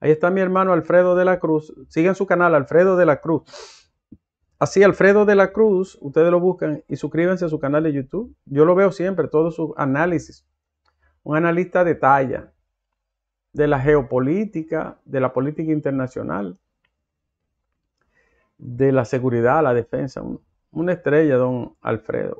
Ahí está mi hermano Alfredo de la Cruz. Sigan su canal, Alfredo de la Cruz. Así, Alfredo de la Cruz, ustedes lo buscan y suscríbanse a su canal de YouTube. Yo lo veo siempre, todos sus análisis. Un analista de talla de la geopolítica, de la política internacional, de la seguridad, la defensa. Una estrella, don Alfredo.